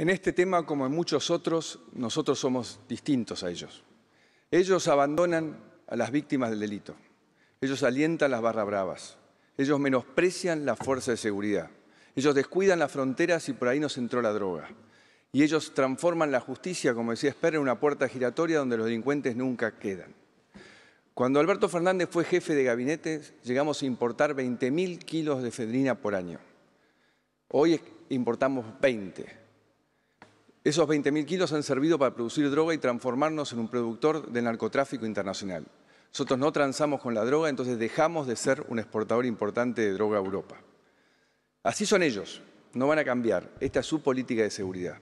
En este tema, como en muchos otros, nosotros somos distintos a ellos. Ellos abandonan a las víctimas del delito. Ellos alientan las barras bravas. Ellos menosprecian la fuerza de seguridad. Ellos descuidan las fronteras y por ahí nos entró la droga. Y ellos transforman la justicia, como decía Espera, en una puerta giratoria donde los delincuentes nunca quedan. Cuando Alberto Fernández fue jefe de gabinete, llegamos a importar 20.000 kilos de fedrina por año. Hoy importamos 20. Esos 20.000 kilos han servido para producir droga y transformarnos en un productor de narcotráfico internacional. Nosotros no transamos con la droga, entonces dejamos de ser un exportador importante de droga a Europa. Así son ellos, no van a cambiar. Esta es su política de seguridad.